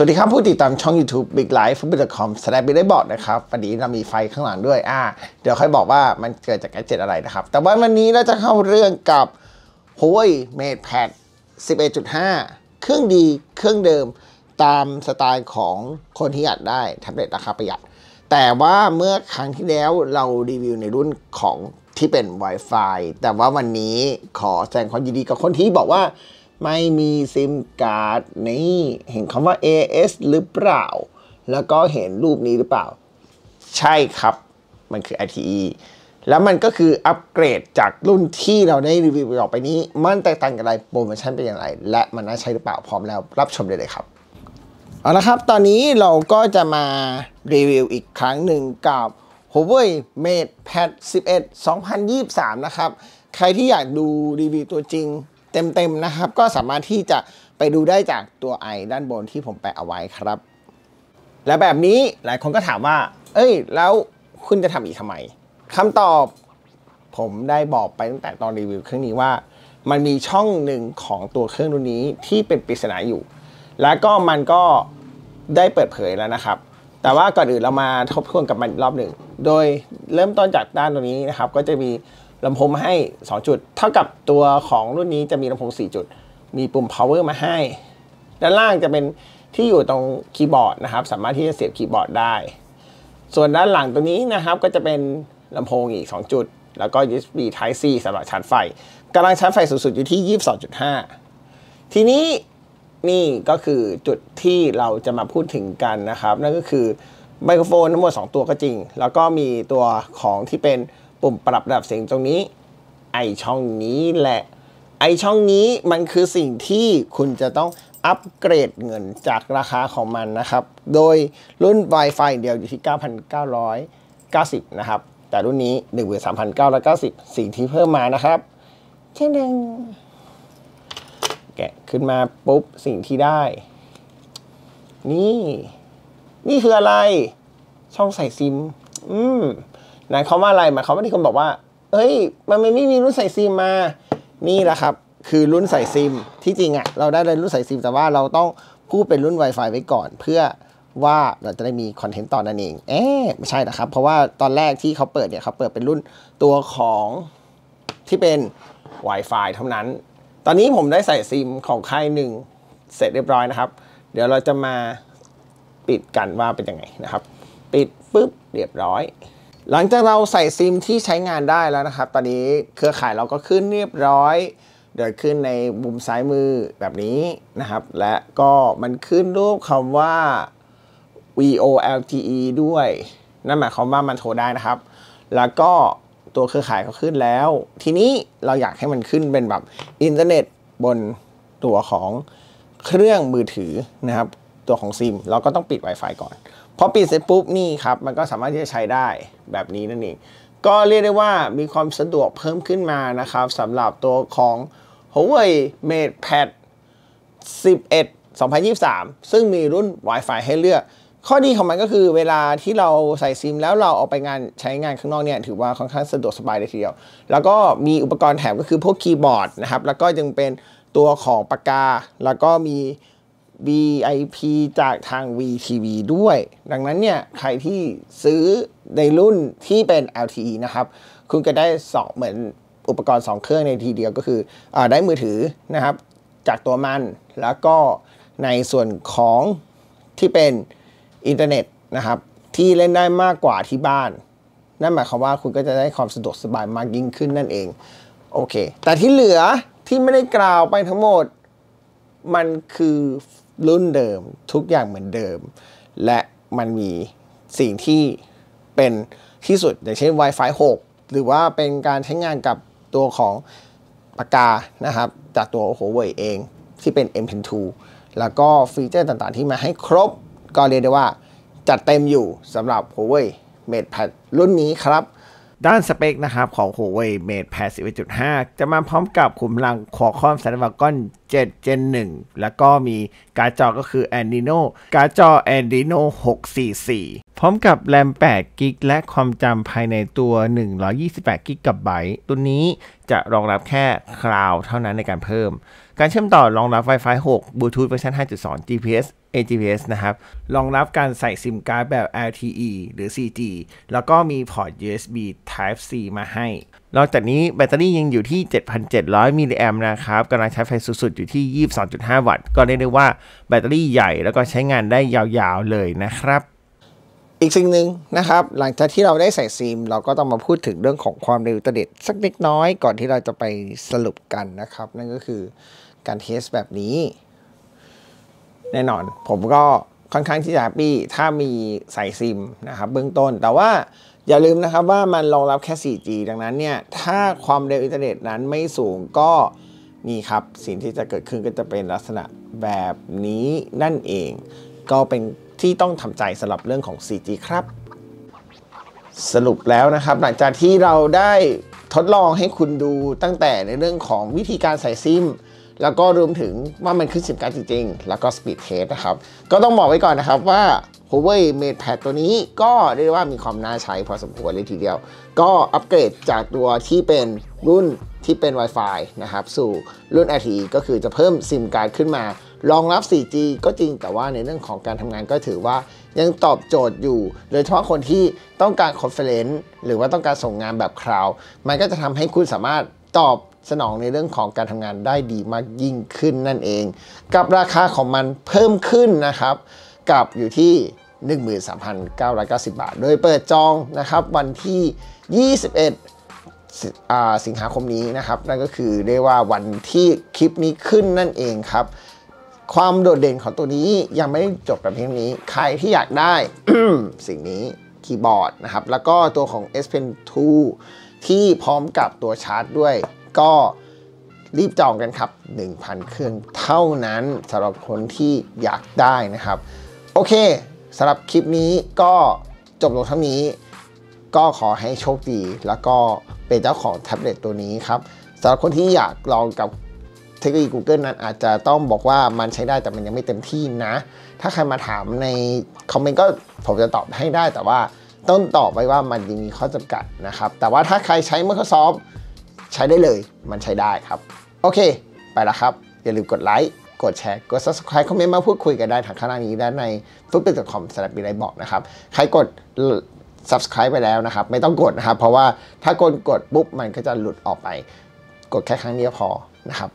สวัสดีครับผู้ติดตามช่อง YouTube Big Life f o o t b a คอ c o m แสดงไปได้บอกนะครับ วันนี้เรามีไฟข้างหลังด้วยอ่าเดี๋ยวค่อยบอกว่ามันเกิดจากแกจเจ็ตอะไรนะครับ แต่ว่าวันนี้เราจะเข้าเรื่องกับหุ้ย e i MatePad 11.5 เครื่องดีเครื่องเดิมตามสไตล์ของคนที่อยากได้แท็บเล็ตราคาประหยัด แต่ว่าเมื่อครั้งที่แล้วเรารีวิวในรุ่นของที่เป็น Wi-Fi แต่ว่าวันนี้ขอแสดงความยินดีกับคนที่บอกว่าไม่มีซิมการ์ดนี่เห็นคำว่า AS หรือเปล่า แล้วก็เห็นรูปนี้หรือเปล่า ใช่ครับมันคือ ITE แล้วมันก็คืออัปเกรดจากรุ่นที่เราได้รีวิวออกไปนี้ มันแตกต่างกันอะไรโปรโมชั่นเป็นอย่างไร และมันน่าใช้หรือเปล่าพร้อมแล้วรับชมได้เลยครับ เอาละครับตอนนี้เราก็จะมารีวิวอีกครั้งหนึ่งกับ Huawei Mate Pad 11 2023 นะครับใครที่อยากดูรีวิวตัวจริงเต็มๆ นะครับก็สามารถที่จะไปดูได้จากตัวไอด้านบนที่ผมแปะเอาไว้ครับ และแบบนี้หลายคนก็ถามว่า เอ้ย แล้วคุณจะทำอีกทำไมคำตอบผมได้บอกไปตั้งแต่ตอนรีวิวเครื่องนี้ว่า มันมีช่องหนึ่งของตัวเครื่องรุ่นนี้ที่เป็นปริศนาอยู่ และก็มันก็ได้เปิดเผยแล้วนะครับ แต่ว่าก่อนอื่นเรามาทบทวนกับมันรอบหนึ่งโดยเริ่มต้นจากด้านตรงนี้นะครับก็จะมีลำโพงมาให้ 2 จุด เท่ากับตัวของรุ่นนี้จะมีลำโพง 4 จุด มีปุ่ม power มาให้ ด้านล่างจะเป็นที่อยู่ตรงคีย์บอร์ดนะครับ สามารถที่จะเสียบคีย์บอร์ดได้ ส่วนด้านหลังตัวนี้นะครับก็จะเป็นลำโพงอีก 2 จุด แล้วก็ USB Type C สำหรับชาร์จไฟกำลังชาร์จไฟสูงสุดอยู่ที่ 22.5 ทีนี้ นี่ก็คือจุดที่เราจะมาพูดถึงกันนะครับ นั่นก็คือไมโครโฟนทั้งหมด2ตัวก็จริงแล้วก็มีตัวของที่เป็นปุ่มปรับระดับเสียงตรงนี้ ไอช่องนี้แหละ ไอช่องนี้มันคือสิ่งที่คุณจะต้องอัปเกรดเงินจากราคาของมันนะครับ โดยรุ่น Wi-Fi เดียวอยู่ที่ 9,990นะครับ แต่รุ่นนี้ 13,990สิ่งที่เพิ่มมานะครับเช่นหนึ่งแกะขึ้นมาปุ๊บสิ่งที่ได้ นี่ นี่คืออะไร ช่องใส่ซิมอืมนะเขาว่าอะไรหมายความว่าที่คนบอกว่าเฮ้ยมันไม่มีรุ่นใส่ซิมมานี่แหละครับ คือรุ่นใส่ซิม ที่จริงอะ่ะ เราได้เลยรุ่นใส่ซิม แต่ว่าเราต้องพูดเป็นรุ่น Wi-Fi ไว้ก่อน เพื่อว่าเราจะได้มีคอนเทนต์ต่อนนั่นเอง เอ๊ะไม่ใช่นะครับ เพราะว่าตอนแรกที่เขาเปิดเนี่ยเขาเปิดเป็นรุ่นตัวของที่เป็น Wi-Fi เท่านั้น ตอนนี้ผมได้ใส่ซิมของค่ายหนึ่งเสร็จเรียบร้อยนะครับ เดี๋ยวเราจะมาปิดกันว่าเป็นยังไงนะครับ ปิดปุ๊บ เรียบร้อยหลังจากเราใส่ซิมที่ใช้งานได้แล้วนะครับ ตอนนี้เครือข่ายเราก็ขึ้นเรียบร้อยเดี๋ยวขึ้นในมุมซ้ายมือแบบนี้นะครับ และก็มันขึ้นรูปคำว่า VOLTE ด้วย นั่นหมายความว่ามันโทรได้นะครับ แล้วก็ตัวเครือข่ายก็ขึ้นแล้ว ทีนี้เราอยากให้มันขึ้นเป็นแบบอินเทอร์เน็ตบนตัวของเครื่องมือถือนะครับ ตัวของซิมเราก็ต้องปิด Wi-Fi ก่อนพอปิดเสร็จปุ๊บนี่ครับ มันก็สามารถที่จะใช้ได้แบบนี้นั่นเองก็เรียกได้ว่ามีความสะดวกเพิ่มขึ้นมานะครับสำหรับตัวของ Huawei MatePad 11 2023 ซึ่งมีรุ่น Wi-Fi ให้เลือก ข้อดีของมันก็คือเวลาที่เราใส่ซิมแล้วเราเอาไปงานใช้งานข้างนอกเนี่ย ถือว่าค่อนข้างสะดวกสบายเลยทีเดียว แล้วก็มีอุปกรณ์แถมก็คือพวกคีย์บอร์ดนะครับแล้วก็ยังเป็นตัวของปากกาแล้วก็มี VIP จากทาง VTV ด้วย ดังนั้นเนี่ย ใครที่ซื้อในรุ่นที่เป็น LTE นะครับ คุณก็ได้สองเหมือนอุปกรณ์ 2 เครื่องในทีเดียวก็คืออได้มือถือนะครับ จากตัวมันแล้วก็ในส่วนของที่เป็นอินเทอร์เน็ตนะครับ ที่เล่นได้มากกว่าที่บ้าน นั่นหมายความว่าคุณก็จะได้ความสะดวกสบายมากยิ่งขึ้นนั่นเองโอเค แต่ที่เหลือที่ไม่ได้กล่าวไปทั้งหมดมันคือรุ่นเดิมทุกอย่างเหมือนเดิม และมันมีสิ่งที่เป็นที่สุดอย่างเช่น Wi-Fi 6 หรือว่าเป็นการใช้งานกับตัวของปากกานะครับ จากตัว Huawei เอง ที่เป็น M2 แล้วก็ฟีเจอร์ต่างๆ ที่มาให้ครบ ก็เรียกได้ว่าจัดเต็มอยู่สำหรับ Huawei MatePad รุ่นนี้ครับด้านสเปคนะครับของ Huawei Mate Pad 11.5จะมาพร้อมกับขุมพลัง Qualcomm Snapdragon 7 Gen 1 แล้วก็มีการ์ดจอก็คือ Adreno การ์ดจอ Adreno 644 พร้อมกับแรม8 g b และความจำภายในตัว128 g b ตัวนี้จะรองรับแค่คลาวเท่านั้นในการเพิ่ม การเชื่อมต่อรองรับ Wi-Fi 6 Bluetooth เวอร์ชัน5.2 GPS AGPS นะครับรองรับการใส่ซิมการ์ดแบบ LTE หรือ 4G แล้วก็มีพอร์ต USB k f C มาให้นอกจากนี้แบตเตอรี่ยังอยู่ที่ 7,700 มิลลิแอมป์นะครับกำลังใช้ไฟสูงสุดอยู่ที่ 22.5 วัตต์ ก็เรียกได้ว่าแบตเตอรี่ใหญ่แล้วก็ใช้งานได้ยาว ๆ เลยนะครับ อีกสิ่งหนึ่งนะครับ หลังจากที่เราได้ใส่ซิม เราก็ต้องมาพูดถึงเรื่องของความเร็วติเดน็ดสักเล็กน้อยก่อนที่เราจะไปสรุปกันนะครับ นั่นก็คือการเทสแบบนี้แน่นอน ผมก็ค่อนข้างที่จะแฮปปี้ถ้ามีใส่ซิมนะครับเบื้องต้นแต่ว่าอย่าลืมนะครับว่ามันรองรับแค่ 4G ดังนั้นเนี่ยถ้าความเร็วอินเทอร์เน็ตนั้นไม่สูงก็นี่ครับ สิ่งที่จะเกิดขึ้นก็จะเป็นลักษณะแบบนี้นั่นเอง ก็เป็นที่ต้องทำใจสำหรับเรื่องของ 4G ครับ สรุปแล้วนะครับหลังจากที่เราได้ทดลองให้คุณดูตั้งแต่ในเรื่องของวิธีการใส่ซิมแล้วก็รวมถึงว่ามันขึ้นสิมการจริงๆ แล้วก็สปีดเทสนะครับก็ต้องบอกไว้ก่อนนะครับว่า Huawei MatePad ตัวนี้ก็เรียกว่ามีความน่าใช้พอสมควรเลยทีเดียว ก็อัปเกรดจากตัวที่เป็นรุ่นที่เป็น Wi-Fi นะครับ สู่รุ่น LTE ก็คือจะเพิ่มซิมการ์ดขึ้นมา รองรับ 4G ก็จริงแต่ว่าในเรื่องของการทำงานก็ถือว่ายังตอบโจทย์อยู่ โดยเฉพาะคนที่ต้องการคอนเฟลเลนซ์หรือว่าต้องการส่งงานแบบคลาวมันก็จะทำให้คุณสามารถตอบสนองในเรื่องของการทำงานได้ดีมากยิ่งขึ้นนั่นเอง กับราคาของมันเพิ่มขึ้นนะครับกับอยู่ที่ 13,990 บาท โดยเปิดจองนะครับ วันที่ 21สิงหาคมนี้นะครับนั่นก็คือเรียกว่าวันที่คลิปนี้ขึ้นนั่นเองครับ ความโดดเด่นของตัวนี้ยังไม่ได้จบแบบเพียงนี้ ใครที่อยากได้สิ่งนี้คีย์บอร์ดนะครับ แล้วก็ตัวของ S Pen 2 ที่พร้อมกับตัวชาร์จด้วย ก็รีบจองกันครับ 1,000 เครื่องเท่านั้นสำหรับคนที่อยากได้นะครับโอเค สำหรับคลิปนี้ก็จบลงเท่านี้ ก็ขอให้โชคดีแล้วก็เป็นเจ้าของแท็บเล็ตตัวนี้ครับ สำหรับคนที่อยากลองกับเทคโนโลยี Google นั้นอาจจะต้องบอกว่ามันใช้ได้แต่มันยังไม่เต็มที่นะ ถ้าใครมาถามในคอมเมนต์ก็ผมจะตอบให้ได้แต่ว่าต้องตอบไว้ว่ามันยังมีข้อจำกัดนะครับ แต่ว่าถ้าใครใช้ Microsoft ใช้ได้เลยมันใช้ได้ครับ โอเค ไปแล้วครับอย่าลืมกดไลค์กดแชร์ กด subscribe คอมเมนต์มาพูดคุยกันได้ทางข้างนี้และใน f o o d p i c c o m สำหรับมีไรบอกนะครับ ใครกด subscribe ไปแล้วนะครับ ไม่ต้องกดนะครับ เพราะว่าถ้ากดกดปุ๊บ มันก็จะหลุดออกไป กดแค่ครั้งเดียวพอนะครับ